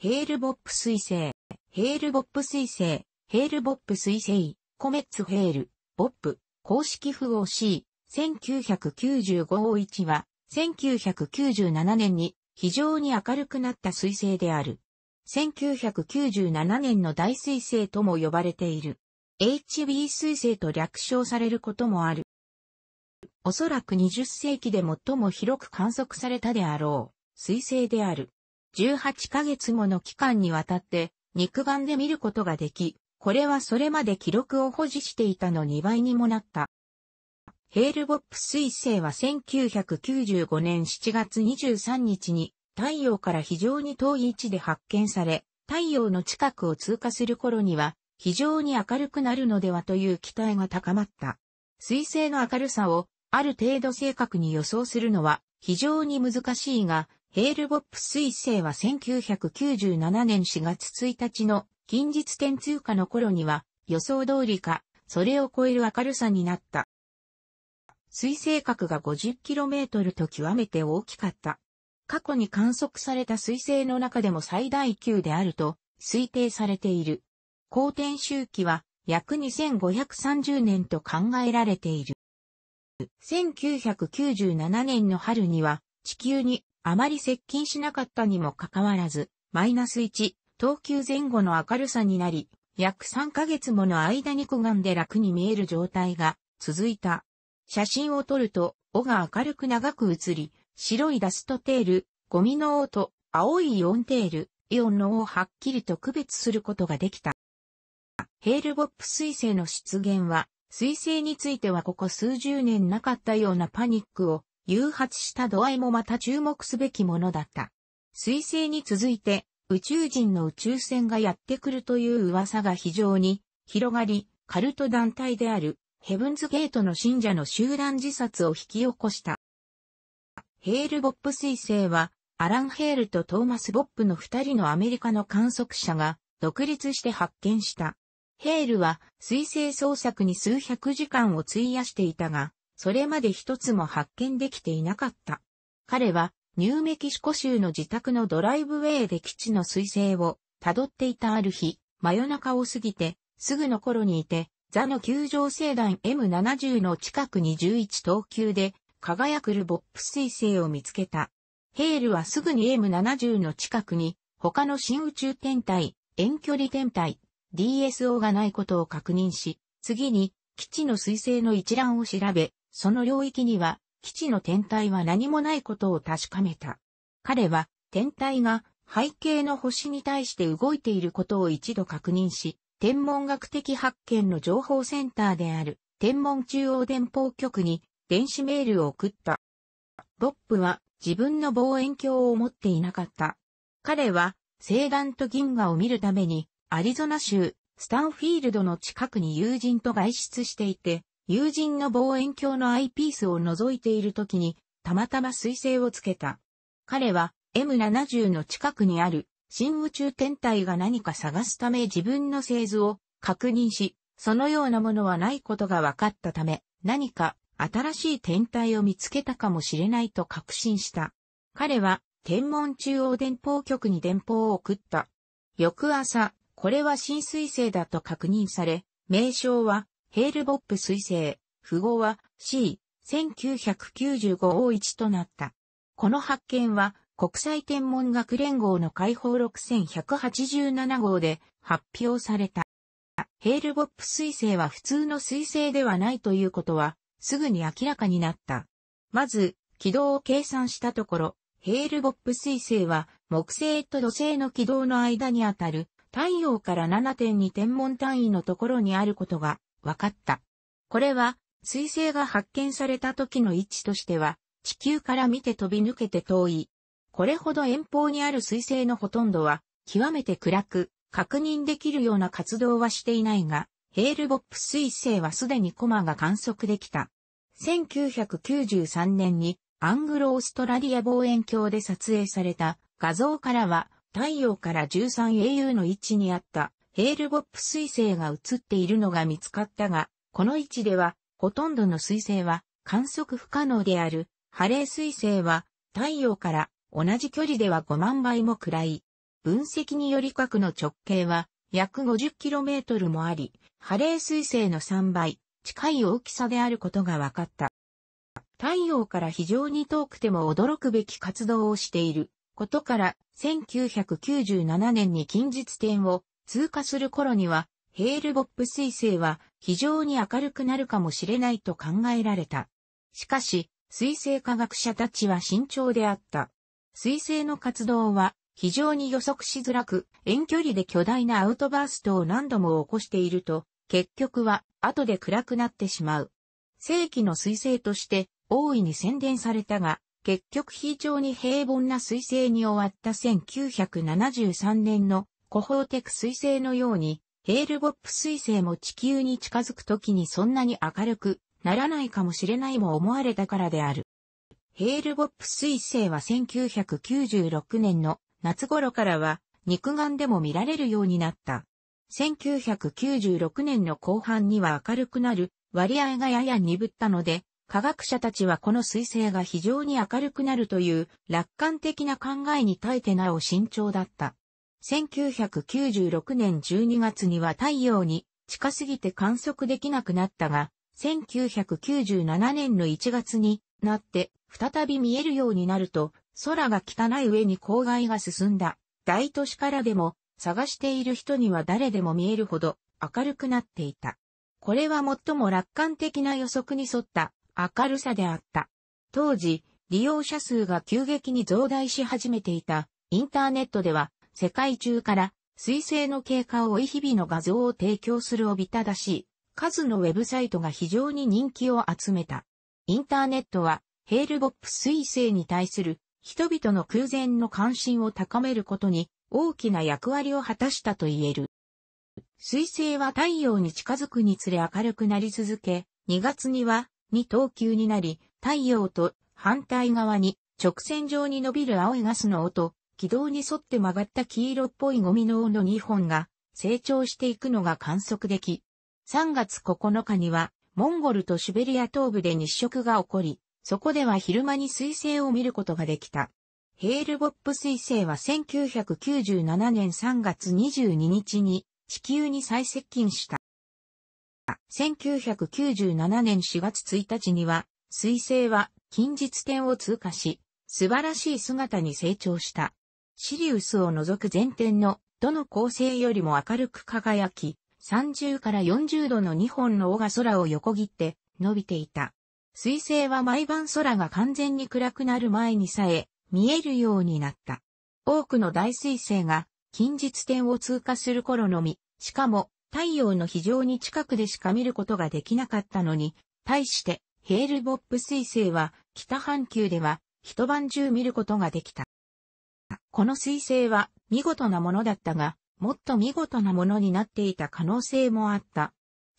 ヘールボップ彗星、ヘールボップ彗星、ヘールボップ彗星、コメッツヘール、ボップ、公式符号 C、1995-1は、1997年に非常に明るくなった彗星である。1997年の大彗星とも呼ばれている。HB 彗星と略称されることもある。おそらく20世紀で最も広く観測されたであろう、彗星である。18ヶ月もの期間にわたって肉眼で見ることができ、これはそれまで記録を保持していたの2倍にもなった。ヘールボップ彗星は1995年7月23日に太陽から非常に遠い位置で発見され、太陽の近くを通過する頃には非常に明るくなるのではという期待が高まった。彗星の明るさをある程度正確に予想するのは非常に難しいが、ヘールボップ彗星は1997年4月1日の近日点通過の頃には予想通りか、それを超える明るさになった。水星角が 50km と極めて大きかった。過去に観測された水星の中でも最大級であると推定されている。公転周期は約2530年と考えられている。1997年の春には地球にあまり接近しなかったにもかかわらず、マイナス1、等級前後の明るさになり、約3ヶ月もの間に小眼で楽に見える状態が続いた。写真を撮ると、尾が明るく長く映り、白いダストテール、ゴミの尾と青いイオンテール、イオンの尾をはっきりと区別することができた。ヘールボップ彗星の出現は、彗星についてはここ数十年なかったようなパニックを誘発した度合いもまた注目すべきものだった。彗星に続いて、宇宙人の宇宙船がやってくるという噂が非常に広がり、カルト団体であるヘブンズゲートの信者の集団自殺を引き起こした。ヘール・ボップ彗星は、アラン・ヘールとトーマス・ボップの二人のアメリカの観測者が独立して発見した。ヘールは彗星捜索に数百時間を費やしていたが、それまで一つも発見できていなかった。彼は、ニューメキシコ州の自宅のドライブウェイで基地の彗星を辿っていたある日、真夜中を過ぎて、すぐの頃にいて、ザの球場星団 M70 の近くに11等級で輝くルボップ彗星を見つけた。ヘールはすぐに M70 の近くに他の新宇宙天体、遠距離天体、DSO がないことを確認し、次に基地の彗星の一覧を調べ、その領域には、基地の天体は何もないことを確かめた。彼は、天体が背景の星に対して動いていることを一度確認し、天文学的発見の情報センターである天文中央電報局に電子メールを送った。ボップは自分の望遠鏡を持っていなかった。彼は星団と銀河を見るためにアリゾナ州スタンフィールドの近くに友人と外出していて、友人の望遠鏡のアイピースを覗いている時に、たまたま彗星をつけた。彼は M70 の近くにある新宇宙天体が何か探すため自分の製図を確認し、そのようなものはないことが分かったため、何か新しい天体を見つけたかもしれないと確信した。彼は天文中央電報局に電報を送った。翌朝、これは新彗星だと確認され、名称はヘールボップ彗星、符号は C、1 9 9 5 o 1となった。この発見は、国際天文学連合の解放6187号で発表された。ヘールボップ彗星は普通の彗星ではないということは、すぐに明らかになった。まず、軌道を計算したところ、ヘールボップ彗星は、木星と土星の軌道の間にあたる、太陽から7.2天文単位のところにあることが分かった。これは、彗星が発見された時の位置としては、地球から見て飛び抜けて遠い。これほど遠方にある彗星のほとんどは、極めて暗く、確認できるような活動はしていないが、ヘールボップ彗星はすでにコマが観測できた。1993年にアングロオーストラリア望遠鏡で撮影された画像からは太陽から 13au の位置にあったヘールボップ彗星が映っているのが見つかったが、この位置では、ほとんどの彗星は観測不可能である、ハレー彗星は、太陽から同じ距離では5万倍も暗い。分析により核の直径は約 50km もあり、ハレー彗星の3倍近い大きさであることが分かった。太陽から非常に遠くても驚くべき活動をしていることから1997年に近日点を通過する頃には、ヘールボップ彗星は非常に明るくなるかもしれないと考えられた。しかし、彗星科学者たちは慎重であった。彗星の活動は非常に予測しづらく、遠距離で巨大なアウトバーストを何度も起こしていると、結局は後で暗くなってしまう。正規の彗星として大いに宣伝されたが、結局非常に平凡な彗星に終わった1973年のコホーテク彗星のように、ヘールボップ彗星も地球に近づくときにそんなに明るくならないかもしれないも思われたからである。ヘールボップ彗星は1996年の夏頃からは肉眼でも見られるようになった。1996年の後半には明るくなる割合がやや鈍ったので、科学者たちはこの彗星が非常に明るくなるという楽観的な考えに耐えてなお慎重だった。1996年12月には太陽に近すぎて観測できなくなったが、1997年の1月になって再び見えるようになると、空が汚い上に郊外が進んだ大都市からでも探している人には誰でも見えるほど明るくなっていた。これは最も楽観的な予測に沿った明るさであった。当時、利用者数が急激に増大し始めていたインターネットでは世界中から水星の経過を追い日々の画像を提供するおびただしい数のウェブサイトが非常に人気を集めた。インターネットはヘールボップ水星に対する人々の空前の関心を高めることに大きな役割を果たしたと言える。水星は太陽に近づくにつれ明るくなり続け、2月には2等級になり、太陽と反対側に直線上に伸びる青いガスの音、軌道に沿って曲がった黄色っぽいゴミの尾の2本が成長していくのが観測でき、3月9日にはモンゴルとシベリア東部で日食が起こり、そこでは昼間に彗星を見ることができた。ヘールボップ彗星は1997年3月22日に地球に最接近した。1997年4月1日には、彗星は近日点を通過し、素晴らしい姿に成長した。シリウスを除く全天のどの構成よりも明るく輝き、30から40度の2本の尾が空を横切って伸びていた。水星は毎晩空が完全に暗くなる前にさえ見えるようになった。多くの大水星が近日点を通過する頃のみ、しかも太陽の非常に近くでしか見ることができなかったのに、対してヘールボップ水星は北半球では一晩中見ることができた。この彗星は見事なものだったが、もっと見事なものになっていた可能性もあった。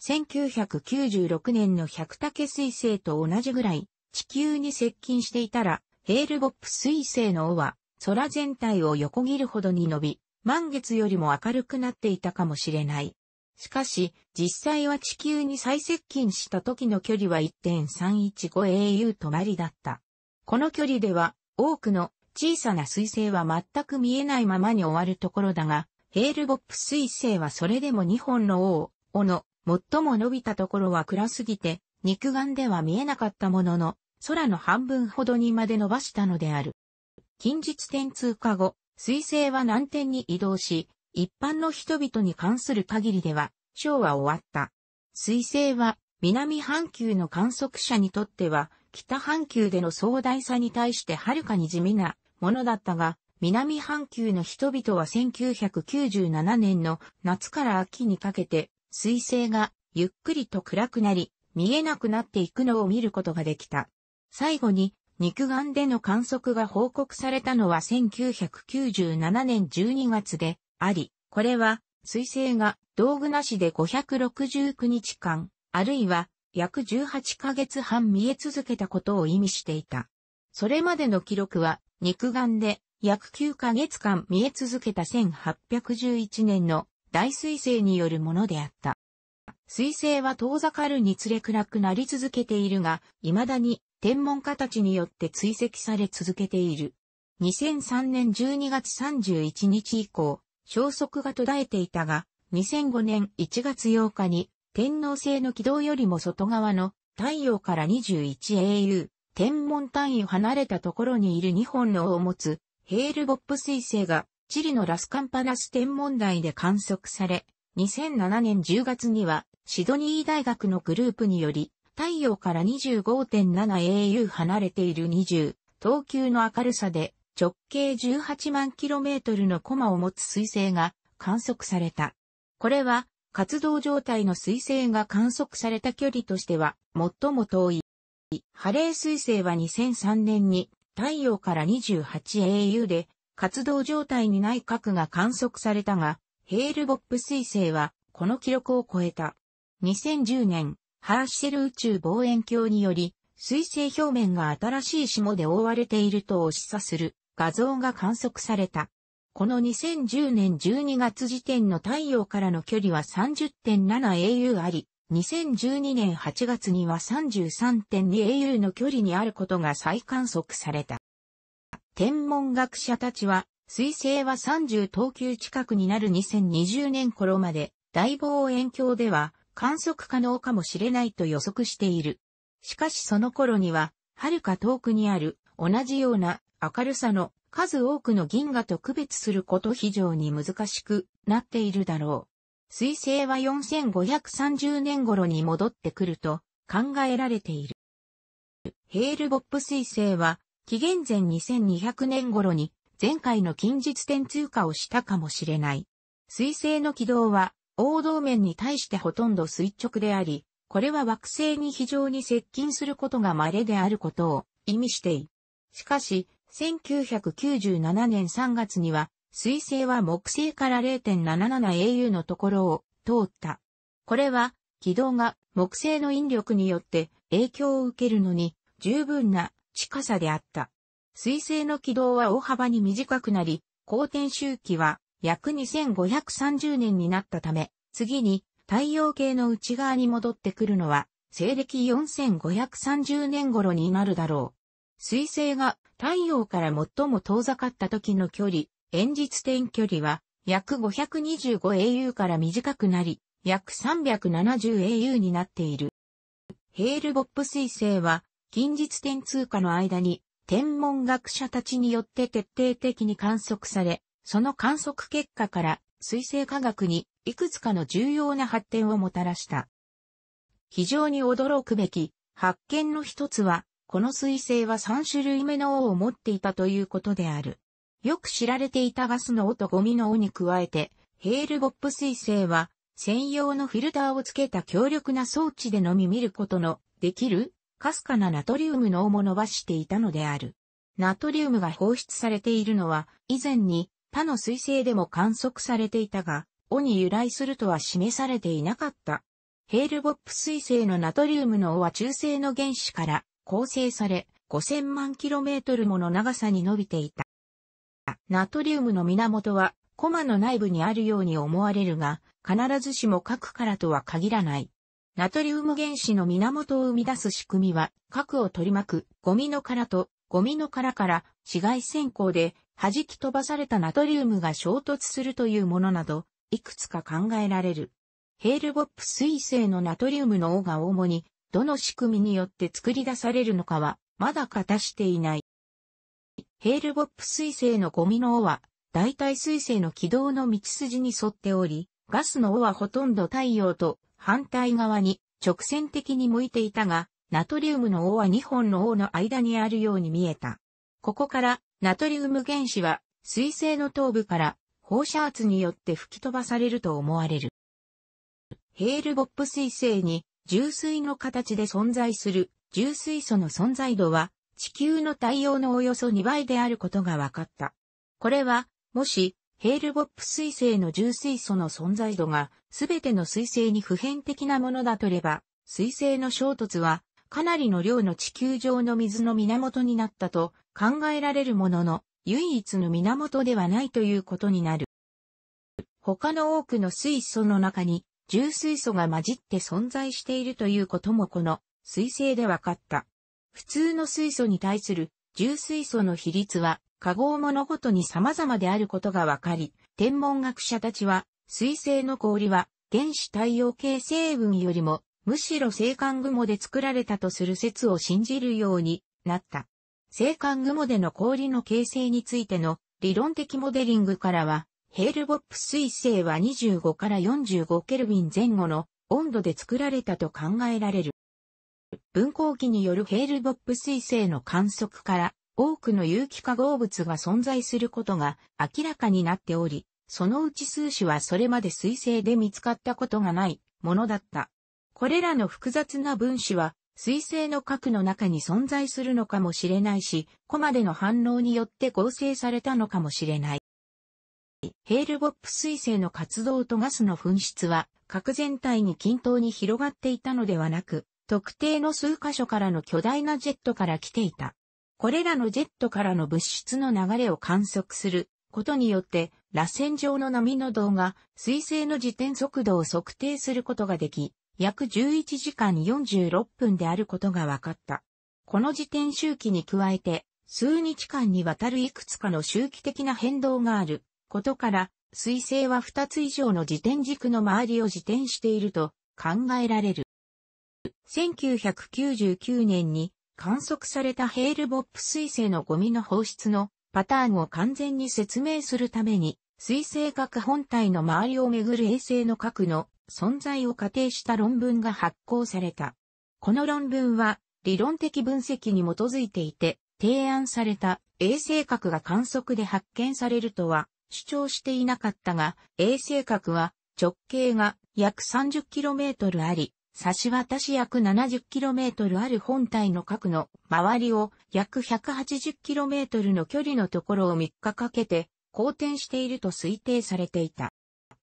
1996年の百武彗星と同じぐらい、地球に接近していたら、ヘールボップ彗星の尾は、空全体を横切るほどに伸び、満月よりも明るくなっていたかもしれない。しかし、実際は地球に最接近した時の距離は 1.315au 止まりだった。この距離では、多くの小さな彗星は全く見えないままに終わるところだが、ヘールボップ彗星はそれでも2本の王、尾の、最も伸びたところは暗すぎて、肉眼では見えなかったものの、空の半分ほどにまで伸ばしたのである。近日点通過後、彗星は南天に移動し、一般の人々に関する限りでは、ショーは終わった。彗星は、南半球の観測者にとっては、北半球での壮大さに対してはるかに地味なものだったが、南半球の人々は1997年の夏から秋にかけて、水星がゆっくりと暗くなり、見えなくなっていくのを見ることができた。最後に、肉眼での観測が報告されたのは1997年12月であり、これは水星が道具なしで569日間、あるいは約18ヶ月半見え続けたことを意味していた。それまでの記録は肉眼で約9ヶ月間見え続けた1811年の大彗星によるものであった。彗星は遠ざかるにつれ暗くなり続けているが、未だに天文家たちによって追跡され続けている。2003年12月31日以降、消息が途絶えていたが、2005年1月8日に天皇星の軌道よりも外側の太陽から 21au 天文単位離れたところにいる2本の尾を持つ、ヘールボップ彗星が、チリのラスカンパナス天文台で観測され、2007年10月には、シドニー大学のグループにより、太陽から 25.7au 離れている20、等級の明るさで、直径18万 km のコマを持つ彗星が観測された。これは、活動状態の彗星が観測された距離としては、最も遠いハレー彗星は2003年に太陽から 28AU で活動状態にない核が観測されたが、ヘールボップ彗星はこの記録を超えた。2010年、ハーシェル宇宙望遠鏡により、彗星表面が新しい霜で覆われているとを示唆する画像が観測された。この2010年12月時点の太陽からの距離は 30.7au あり、2012年8月には 33.2au の距離にあることが再観測された。天文学者たちは、水星は30等級近くになる2020年頃まで、大望遠鏡では観測可能かもしれないと予測している。しかしその頃には、遥か遠くにある同じような明るさの数多くの銀河と区別すること非常に難しくなっているだろう。彗星は4530年頃に戻ってくると考えられている。ヘールボップ彗星は紀元前2200年頃に前回の近日点通過をしたかもしれない。彗星の軌道は王道面に対してほとんど垂直であり、これは惑星に非常に接近することが稀であることを意味している。しかし、1997年3月には水星は木星から 0.77au のところを通った。これは、軌道が木星の引力によって影響を受けるのに十分な近さであった。水星の軌道は大幅に短くなり、公転周期は約2530年になったため、次に太陽系の内側に戻ってくるのは西暦4530年頃になるだろう。水星が太陽から最も遠ざかった時の距離演日点距離は約 525au から短くなり、約 370au になっている。ヘールボップ彗星は、近日点通過の間に、天文学者たちによって徹底的に観測され、その観測結果から、水星科学にいくつかの重要な発展をもたらした。非常に驚くべき発見の一つは、この水星は3種類目の王を持っていたということである。よく知られていたガスの尾とゴミの尾に加えて、ヘールボップ彗星は、専用のフィルターをつけた強力な装置でのみ見ることのできる、かすかなナトリウムの尾も伸ばしていたのである。ナトリウムが放出されているのは、以前に他の彗星でも観測されていたが、尾に由来するとは示されていなかった。ヘールボップ彗星のナトリウムの尾は中性の原子から構成され、5000万キロメートルもの長さに伸びていた。ナトリウムの源は、コマの内部にあるように思われるが、必ずしも核からとは限らない。ナトリウム原子の源を生み出す仕組みは、核を取り巻くゴミの殻とゴミの殻から紫外線光で弾き飛ばされたナトリウムが衝突するというものなど、いくつか考えられる。ヘールボップ水星のナトリウムの王が主に、どの仕組みによって作り出されるのかは、まだ型していない。ヘールボップ彗星のゴミの尾は、大体彗星の軌道の道筋に沿っており、ガスの尾はほとんど太陽と反対側に直線的に向いていたが、ナトリウムの尾は2本の尾の間にあるように見えた。ここから、ナトリウム原子は、彗星の頭部から放射圧によって吹き飛ばされると思われる。ヘールボップ彗星に、重水の形で存在する重水素の存在度は地球の太陽のおよそ2倍であることが分かった。これは、もし、ヘールボップ彗星の重水素の存在度が、すべての彗星に普遍的なものだとれば、彗星の衝突は、かなりの量の地球上の水の源になったと考えられるものの、唯一の源ではないということになる。他の多くの水素の中に、重水素が混じって存在しているということもこの水星で分かった。普通の水素に対する重水素の比率は、化合物ごとに様々であることがわかり、天文学者たちは、水星の氷は、原子太陽系成分よりも、むしろ星間雲で作られたとする説を信じるようになった。星間雲での氷の形成についての理論的モデリングからは、ヘールボップ水星は25から45ケルビン前後の温度で作られたと考えられる。分光器によるヘールボップ彗星の観測から、多くの有機化合物が存在することが明らかになっており、そのうち数種はそれまで彗星で見つかったことがないものだった。これらの複雑な分子は、彗星の核の中に存在するのかもしれないし、コマでの反応によって合成されたのかもしれない。ヘールボップ彗星の活動とガスの噴出は、核全体に均等に広がっていたのではなく、特定の数箇所からの巨大なジェットから来ていた。これらのジェットからの物質の流れを観測することによって、螺旋状の波の動画、水星の自転速度を測定することができ、約11時間46分であることが分かった。この自転周期に加えて、数日間にわたるいくつかの周期的な変動があることから、水星は2つ以上の自転軸の周りを自転していると考えられる。1999年に観測されたヘールボップ彗星のゴミの放出のパターンを完全に説明するために、水星核本体の周りをめぐる衛星の核の存在を仮定した論文が発行された。この論文は理論的分析に基づいていて、提案された衛星核が観測で発見されるとは主張していなかったが、衛星核は直径が約 30km あり、差し渡し約 70km ある本体の核の周りを約 180km の距離のところを3日かけて公転していると推定されていた。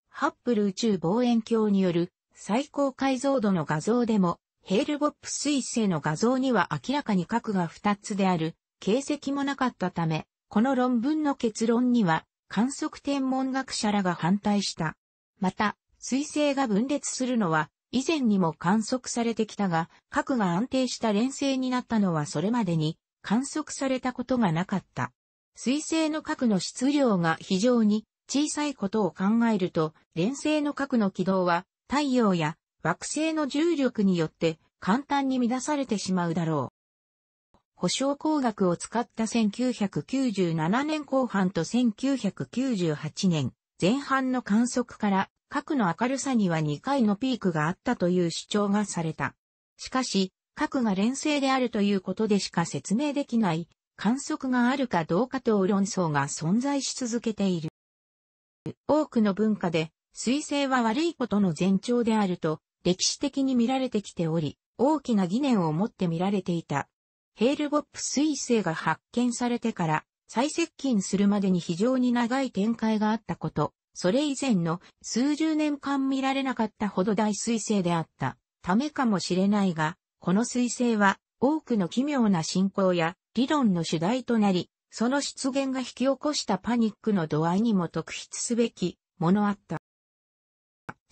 ハッブル宇宙望遠鏡による最高解像度の画像でも、ヘールボップ彗星の画像には明らかに核が2つである形跡もなかったため、この論文の結論には観測天文学者らが反対した。また、彗星が分裂するのは以前にも観測されてきたが、核が安定した連星になったのはそれまでに観測されたことがなかった。水星の核の質量が非常に小さいことを考えると、連星の核の軌道は太陽や惑星の重力によって簡単に乱されてしまうだろう。保証工学を使った1997年後半と1998年前半の観測から核の明るさには2回のピークがあったという主張がされた。しかし、核が連星であるということでしか説明できない観測があるかどうかと論争が存在し続けている。多くの文化で、水星は悪いことの前兆であると歴史的に見られてきており、大きな疑念を持って見られていた。ヘールボップ水星が発見されてから最接近するまでに非常に長い展開があったこと、それ以前の数十年間見られなかったほど大彗星であったためかもしれないが、この彗星は多くの奇妙な信仰や理論の主題となり、その出現が引き起こしたパニックの度合いにも特筆すべきものあった。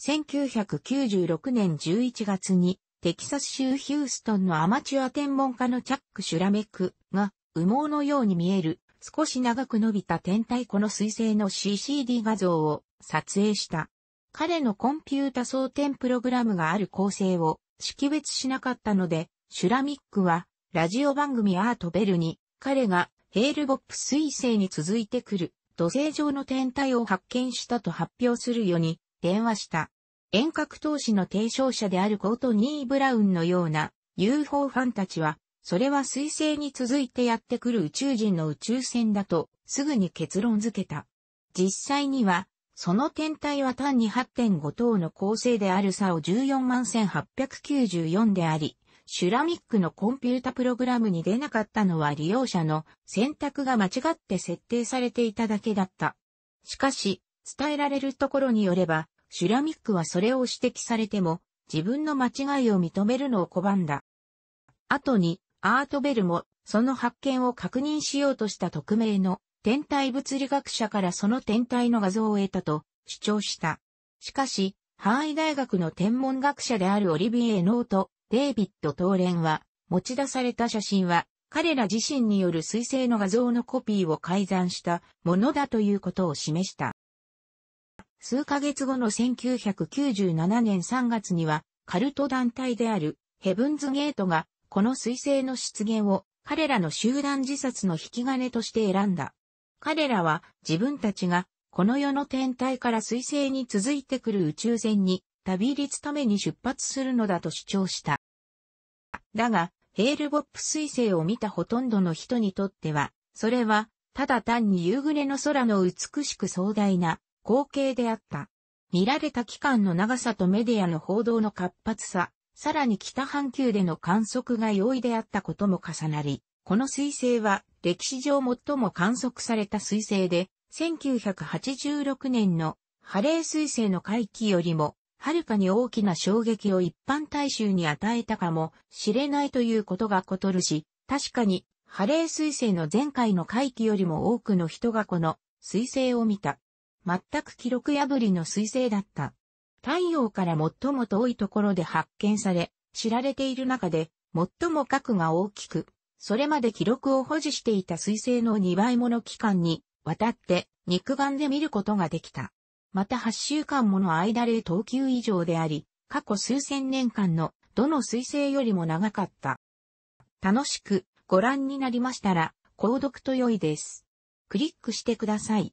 1996年11月にテキサス州ヒューストンのアマチュア天文家のチャック・シュラメクが羽毛のように見える少し長く伸びた天体この彗星の CCD 画像を撮影した。彼のコンピュータ装填プログラムがある構成を識別しなかったので、シュラミックはラジオ番組アートベルに彼がヘールボップ彗星に続いてくる土星上の天体を発見したと発表するように電話した。遠隔投資の提唱者であるコートニー・ブラウンのような UFO ファンたちはそれは水星に続いてやってくる宇宙人の宇宙船だと、すぐに結論付けた。実際には、その天体は単に8.5等の構成である差を148,894であり、シュラミックのコンピュータプログラムに出なかったのは利用者の選択が間違って設定されていただけだった。しかし、伝えられるところによれば、シュラミックはそれを指摘されても、自分の間違いを認めるのを拒んだ。後に、アートベルも、その発見を確認しようとした匿名の天体物理学者からその天体の画像を得たと主張した。しかし、ハ囲イ大学の天文学者であるオリビエ・ノート、デイビッド・トーレンは、持ち出された写真は、彼ら自身による彗星の画像のコピーを改ざんしたものだということを示した。数ヶ月後の1997年3月には、カルト団体であるヘブンズ・ゲートがこの彗星の出現を彼らの集団自殺の引き金として選んだ。彼らは自分たちがこの世の天体から彗星に続いてくる宇宙船に旅立つために出発するのだと主張した。だが、ヘールボップ彗星を見たほとんどの人にとっては、それは、ただ単に夕暮れの空の美しく壮大な光景であった。見られた期間の長さとメディアの報道の活発さ、さらに北半球での観測が容易であったことも重なり、この彗星は歴史上最も観測された彗星で、1986年のハレー彗星の回帰よりも、はるかに大きな衝撃を一般大衆に与えたかもしれないということがことるし、確かに、ハレー彗星の前回の回帰よりも多くの人がこの彗星を見た。全く記録破りの彗星だった。太陽から最も遠いところで発見され、知られている中で、最も核が大きく、それまで記録を保持していた彗星の2倍もの期間に、わたって、肉眼で見ることができた。また8週間もの間で等級以上であり、過去数千年間の、どの彗星よりも長かった。楽しく、ご覧になりましたら、購読と良いです。クリックしてください。